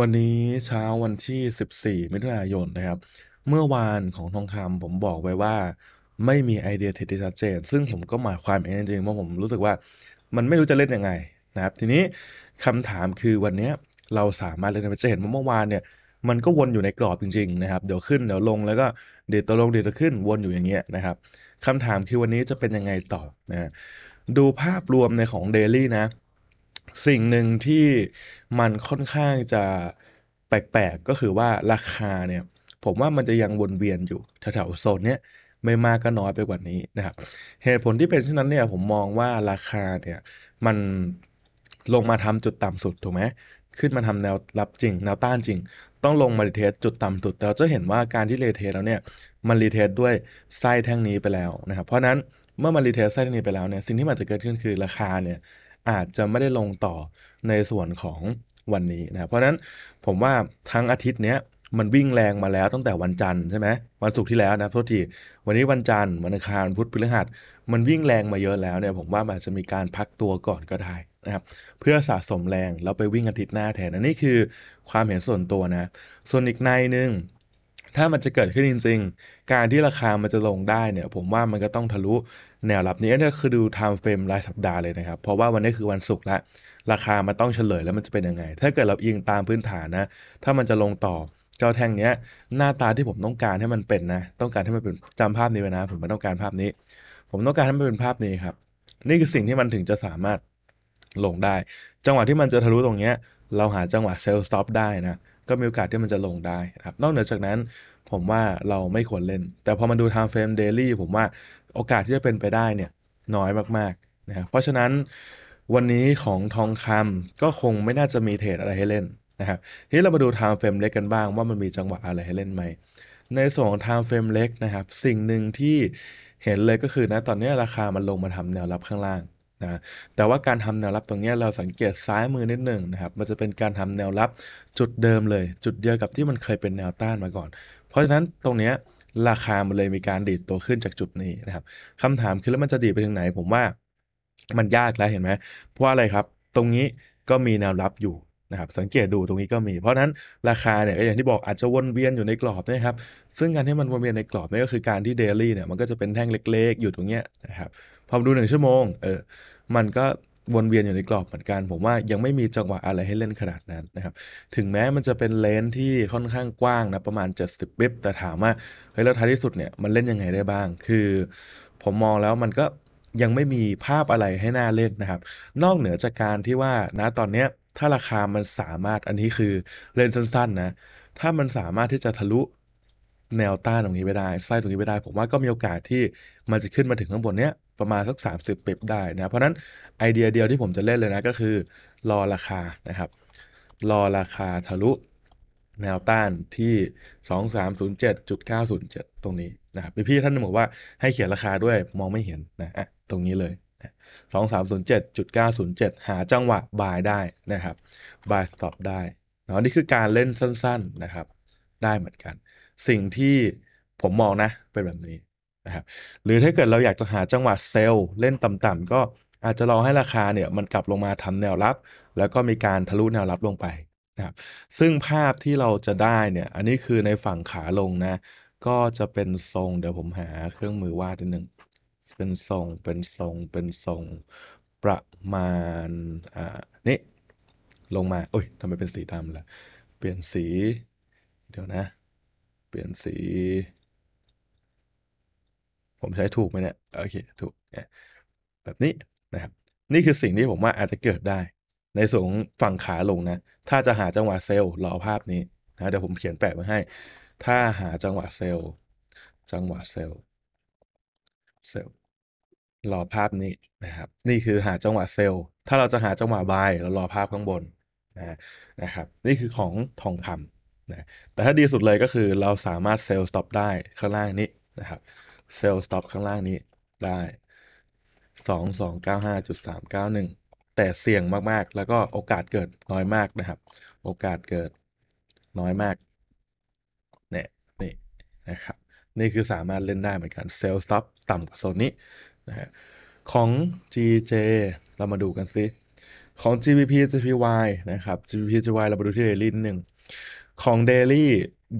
วันนี้เช้าวันที่ 14มิถุนายนนะครับ เมื่อวานของทองคำผมบอกไว้ว่า ไม่มีไอเดียเทรดที่ชัดเจนซึ่งผมก็หมายความเองจริงๆเพราะผมรู้สึกว่า มันไม่รู้จะเล่นยังไงนะครับ ทีนี้คำถามคือวันนี้เราสามารถเล่นได้จะเห็นว่าเมื่อวานเนี่ย มันก็วนอยู่ในกรอบจริง ๆนะครับ เดี๋ยวขึ้นเดี๋ยวลงแล้วก็เดี๋ยวตัวลงเดี๋ยวตัวขึ้นวนอยู่อย่างเงี้ยนะครับคำถามคือวันนี้จะเป็นยังไงต่อนะดูภาพรวมในของเดลี่นะสิ่งหนึ่งที่มันค่อนข้างจะแปลกๆก็คือว่าราคาเนี่ยผมว่ามันจะยังวนเวียนอยู่แถวๆโซนเนี้ยไม่มากก็น้อยไปกว่านี้นะครับเหตุผลที่เป็นเช่นนั้นเนี่ยผมมองว่าราคาเนี่ยมันลงมาทำจุดต่ำสุดถูกไหมขึ้นมาทำแนวรับจริงแนวต้านจริง ต้องลงมารีเทสจุดต่ำสุดแต่จะเห็นว่าการที่รลเทสแล้วเนี่ยมันรีเทสด้วยไส้แท่งนี้ไปแล้วนะครับเพราะนั้น เมื่อมันรีเทสไส้แท่งนี้ไปแล้วเนี่ยสิ่งที่มันจะเกิดขึ้นคือราคาเนี่ยอาจจะไม่ได้ลงต่อในส่วนของวันนี้นะ เพราะนั้นผมว่า ทั้งอาทิตย์เนี้ยมันวิ่งแรงมาแล้วตั้งแต่วันจันทร์ใช่ไหมวันศุกร์ที่แล้วนะโทษทีวันนี้วันจันทร์วันอังคารพุธพฤหัส มันวิ่งแรงมาเยอะแล้วเนี่ยผมว่ามันจะมีการพักตัวก่อนก็ได้นะครับเพื่อสะสมแรง แล้วไปวิ่งอาทิตย์หน้าแทนอันนี้คือความเห็นส่วนตัวนะ ส่วนอีกในหนึ่งถ้ามันจะเกิดขึ้นจริงๆการที่ราคา มันจะลงได้ เนี่ย ผมว่ามันก็ต้องทะลุแนวรับ นี้นี่คือดู time frame รายสัปดาห์เลยนะครับ เพราะว่าวันนี้คือวันศุกร์ละ ราคา มันต้องเฉลย แล้วมันจะเป็นยังไง ถ้าเกิดเราอิงตามพื้นฐานนะ ถ้ามันจะลงต่อ เจ้าแท่งเนี้ย หน้าตาที่ผมต้องการให้มันเป็นนะ ต้องการให้มันเป็นจำภาพนี้ไว้นะ ผมไม่ต้องการภาพนี้ ผมต้องการให้มันเป็นภาพนี้ครับ นี่คือสิ่งที่มันถึงจะสามารถลงได้ จังหวะที่มันจะทะลุตรงเนี้ย เราหาจังหวะเซลล์สต็อปได้นะก็มีโอกาสที่มันจะลงได้ครับนอกเหนือจากนั้น ผมว่าเราไม่ควรเล่น แต่พอมันดู time frame daily ผมว่าโอกาสที่จะเป็นไปได้เนี่ยน้อยมากๆนะครับเพราะฉะนั้นวันนี้ของทองคำก็คงไม่น่าจะมีเทรดอะไรให้เล่นนะครับทีนี้เรามาดู time frame เล็กกันบ้างว่ามันมีจังหวะอะไรให้เล่นไหม ในส่วนของ time frame เล็กนะครับสิ่งหนึ่งที่เห็นเลยก็คือนะตอนนี้ราคามันลงมาทำแนวรับข้างล่างนะแต่ว่าการทำแนวรับตรงนี้เราสังเกตซ้ายมือนิดหนึ่งนะครับ มันจะเป็นการทำแนวรับจุดเดิมเลย จุดเดียวกับที่มันเคยเป็นแนวต้านมาก่อน เพราะฉะนั้นตรงนี้ราคามันเลยมีการดีดตัวขึ้นจากจุดนี้นะครับคำถามคือแล้วมันจะดีดไปถึงไหน ผมว่า มันยากแล้วเห็นไหมเพราะอะไรครับ ตรงนี้ก็มีแนวรับอยู่นะครับ สังเกตดูตรงนี้ก็มี เพราะนั้นราคาเนี่ยอย่างที่บอกอาจจะวนเวียนอยู่ในกรอบนะครับ ซึ่งการที่มันวนเวียนในกรอบนี่ก็คือการที่เดลี่เนี่ยมันก็จะเป็นแท่งเล็ก ๆ อยู่ตรงเนี้ยนะครับพอดูหนึ่งชั่วโมง เออมันก็วนเวียนอยู่ในกรอบเหมือนกัน ผมว่ายังไม่มีจังหวะอะไรให้เล่นขนาดนั้นนะครับถึงแม้มันจะเป็นเลนที่ค่อนข้างกว้างนะประมาณ 70บิบแต่ถามว่าเฮ้ยแล้วท้ายที่สุดเนี่ยมันเล่นยังไงได้บ้าง คือ ผมมองแล้วมันก็ยังไม่มีภาพอะไรให้หน่าเล่นนะครับ นอกเหนือจากการที่ว่านะตอนเนี้ยถ้าราคามันสามารถอันนี้คือเลนสั้นๆนะถ้ามันสามารถที่จะทะลุแนวต้านตรงนี้ไปได้ไส้ตรงนี้ไปได้ ผมว่าก็มีโอกาสที่มันจะขึ้นมาถึงข้างบนเนี้ยประมาณสัก 30ปิบได้นะเพราะนั้น ไอเดียเดียวที่ผมจะเล่นเลยนะก็คือ รอราคานะครับ รอราคาทะลุ แนวต้านที่ 2307.907 ตรงนี้นะครับพี่ท่านบอกว่าให้เขียนราคาด้วยมองไม่เห็นนะตรงนี้เลย 2307.907 หาจังหวะบายได้นะครับบายสต็อปได้นะนี่คือการเล่นสั้นๆนะครับ ได้เหมือนกัน สิ่งที่ผมมองนะเป็นแบบนี้นะครับหรือถ้าเกิดเราอยากจะหาจังหวะเซลล์เล่นต่ำๆก็อาจจะรอให้ราคาเนี่ย มันกลับลงมาทำแนวรับ แล้วก็มีการทะลุแนวรับลงไปนะครับซึ่งภาพที่เราจะได้เนี่ยอันนี้คือในฝั่งขาลงนะ ก็จะเป็นทรงเดี๋ยวผมหาเครื่องมือวาดนิดนึง เป็นทรงเป็นทรงเป็นทรง ประมาณ อ่านี่ ลงมาโอ้ยทำไมเป็นสีดำล่ะเปลี่ยนสี เดี๋ยวนะ เปลี่ยนสีผมใช้ถูกไหมเนี่ย โอเค ถูก แบบนี้นะครับ นี่คือสิ่งที่ผมว่าอาจจะเกิดได้ ในส่วนฝั่งขาลงนะ ถ้าจะหาจังหวะเซลล์รอภาพนี้นะเดี๋ยวผมเขียนแปะไว้ให้ ถ้าหาจังหวะเซลล์ จังหวะเซลล์ เซลล์ รอภาพนี้นะครับ นี่คือหาจังหวะเซลล์ ถ้าเราจะหาจังหวะบายเรารอภาพข้างบนนะนะครับ นี่คือของทองคำนะ แต่ถ้าดีสุดเลยก็คือเราสามารถเซลล์สต็อปได้ข้างล่างนี้นะครับเซลล์สต็อปข้างล่างนี้ได้สองสองเก้าห้าจุดสามเก้าหนึ่งแต่เสี่ยงมากๆ แล้วก็โอกาสเกิดน้อยมากนะครับ โอกาสเกิดน้อยมากเนี่ยนี่นะครับนี่คือสามารถเล่นได้เหมือนกันเซลล์สต็อปต่ำกว่าโซนนี้นะฮะของ GJ เรามาดูกันซิ ของ GBP JPY นะครับ GBP JPY เรามาดูที่เดลี่นิดหนึ่งของเดลี่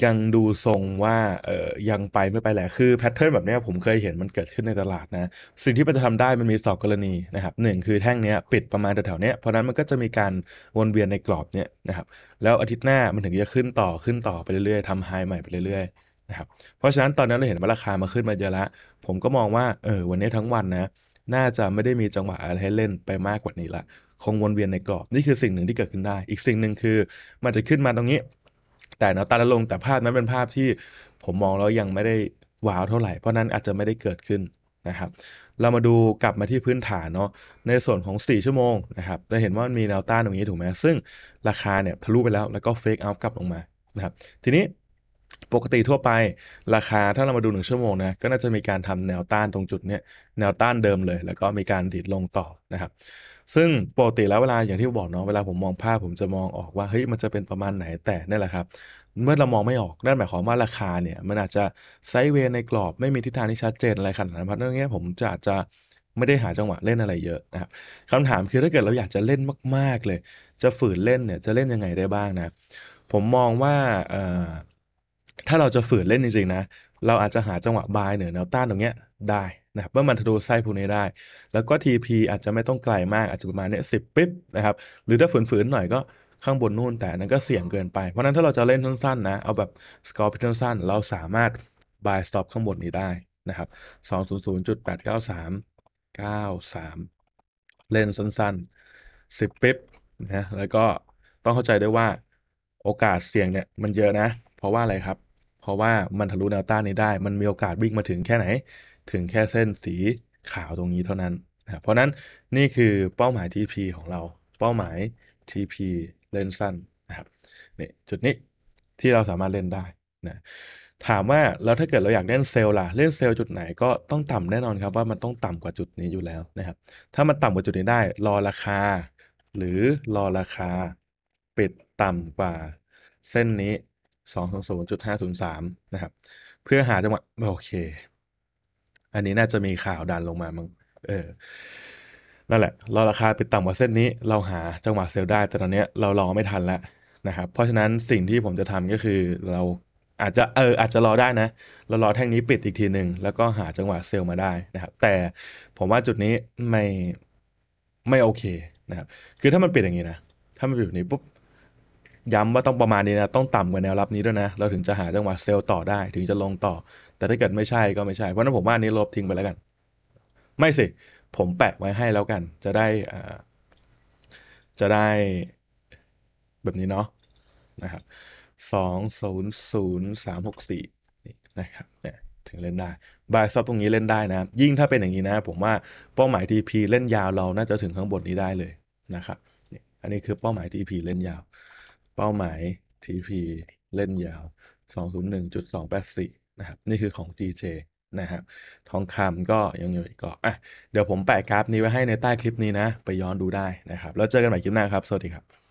ยังดูทรงว่าเออยังไปไม่ไปแหละ คือแพทเทิร์นแบบนี้ผมเคยเห็นมันเกิดขึ้นในตลาดนะ สิ่งที่มันจะทำได้มันมีสองกรณีนะครับหนึ่งคือแท่งเนี้ยปิดประมาณแถวๆเนี้ยเพราะนั้นมันก็จะมีการวนเวียนในกรอบเนี้ยนะครับ แล้วอาทิตย์หน้ามันถึงจะขึ้นต่อขึ้นต่อไปเรื่อยๆทำไฮใหม่ไปเรื่อยๆนะครับเพราะฉะนั้นตอนนี้เราเห็นว่าราคามาขึ้นมาเยอะละผมก็มองว่าเออวันนี้ทั้งวันนะน่าจะไม่ได้มีจังหวะอะไรให้เล่นไปมากกว่านี้ละคงวนเวียนในกรอบนี่คือสิ่งหนึ่งที่เกิดขึ้นได้ อีกสิ่งหนึ่งคือมันจะขึ้นมาตรงนี้แต่เนาะตาละลงแต่ภาพนั้นเป็นภาพที่ผมมองแล้วยังไม่ได้ว้าวเท่าไหร่ เพราะนั้นอาจจะไม่ได้เกิดขึ้นนะครับ เรามาดูกลับมาที่พื้นฐานเนาะในส่วนของ 4 ชั่วโมงนะครับจะเห็นว่ามันมีแนวต้านตรงนี้ถูกไหมซึ่งราคาเนี่ยทะลุไปแล้วแล้วก็เฟกเอาท์กลับลงมานะครับทีนี้ปกติทั่วไปราคาถ้าเรามาดูหนึ่งชั่วโมงนะก็น่าจะมีการทำแนวต้านตรงจุดเนี้ยแนวต้านเดิมเลย แล้วก็มีการดิดลงต่อนะครับ ซึ่งปกติแล้วเวลาอย่างที่บอกเนาะเวลาผมมองภาพ ผมจะมองออกว่าเฮ้ยมันจะเป็นประมาณไหนแต่นี่แหละครับ เมื่อเรามองไม่ออกนั่นหมายความว่าราคาเนี่ย มันอาจจะ ไซด์เวย์ในกรอบไม่มีทิศทางที่ชัดเจนอะไรขนาดนั้นเพราะนั่อเงี้ยผมจะอาจจะไม่ได้หาจังหวะเล่นอะไรเยอะนะครับคำถามคือถ้าเกิดเราอยากจะเล่นมากๆเลย จะฝืนเล่นเนี่ยจะเล่นยังไงได้บ้างนะผมมองว่าเอ่อถ้าเราจะฝืนเล่นจริงๆนะ เราอาจจะหาจังหวะบายเหนือแนวต้านตรงเนี้ยได้นะครับเมื่อมันทะลุไส้พวกนี้ได้ แล้วก็ TP อาจจะไม่ต้องไกลมาก อาจจะประมาณเนี้ยสิบปิ๊บนะครับหรือถ้าฝืน ๆ หน่อยก็ข้างบนนู่นแต่นั้นก็เสี่ยงเกินไปเพราะนั้นถ้าเราจะเล่นสั้นๆนะเอาแบบสกอร์พิสั้นๆเราสามารถบายสต็อปข้างบนนี้ได้นะครับ200.893 93 เล่นสั้นๆ10ปิ๊บนะแล้วก็ต้องเข้าใจด้วยว่าโอกาสเสี่ยงเนี่ยมันเยอะนะ เพราะว่าอะไรครับเพราะว่ามันทะลุแนวต้านนี้ได้มันมีโอกาสวิ่งมาถึงแค่ไหนถึงแค่เส้นสีขาวตรงนี้เท่านั้นนะเพราะนั้นนี่คือเป้าหมาย TP ของเรา เป้าหมาย TP เล่นสั้นนะครับนี่จุดนี้ที่เราสามารถเล่นได้นะถามว่าแล้วถ้าเกิดเราอยากเล่นเซลล์ล่ะเล่นเซลล์จุดไหนก็ต้องต่ำแน่นอนครับ ว่ามันต้องต่ำกว่าจุดนี้อยู่แล้วนะครับ ถ้า มันต่ำกว่าจุดนี้ได้ รอราคา หรือรอราคา ปิดต่ำกว่าเส้นนี้220.503นะครับ เพื่อหาจังหวะโอเค อันนี้น่าจะมีข่าวดันลงมามั้งเออนั่นแหละเราราคาปิดต่ำกว่าเส้นนี้ เราหาจังหวะเซลล์ได้ แต่ตอนนี้เรารอไม่ทันแล้วนะครับเพราะฉะนั้นสิ่งที่ผมจะทำก็คือ เราอาจจะเอออาจจะรอได้นะเรารอแท่งนี้ปิดอีกทีหนึ่งแล้วก็หาจังหวะเซลล์มาได้นะครับ แต่ผมว่าจุดนี้ไม่ไม่โอเคนะครับ คือถ้ามันปิดอย่างนี้นะถ้ามันปิดแบบนี้ปุ๊บย้ำว่าต้องประมาณนี้นะ ต้องต่ำกว่าแนวรับนี้ด้วยนะ เราถึงจะหาจังหวะเซลล์ต่อได้ ถึงจะลงต่อ แต่ถ้าเกิดไม่ใช่ก็ไม่ใช่ เพราะนั้นผมว่านี้ลบทิ้งไปแล้วกัน ไม่สิ ผมแปะไว้ให้แล้วกัน จะได้อ่จะได้ แบบนี้เนาะ นะครับสองศูนย์ศูนย์สามหกสี่นะครับ เนี่ย ถึงเล่นได้ บายซับตรงนี้เล่นได้นะ ยิ่งถ้าเป็นอย่างนี้นะ ผมว่าเป้าหมาย TP เล่นยาวเรา น่าจะถึงข้างบนนี้ได้เลย นะครับ อันนี้คือเป้าหมาย TP เล่นยาวเป้าหมาย TP เล่นยาว201.284 นะครับ นี่คือของ d j นะครับทองคำก็ยังอยู่อีกกาอ่ะ เดี๋ยวผมแปะกราฟนี้ไว้ให้ในใต้คลิปนี้นะ ไปย้อนดูได้นะครับ แล้วเจอกันใหม่คลิปหน้าครับ สวัสดีครับ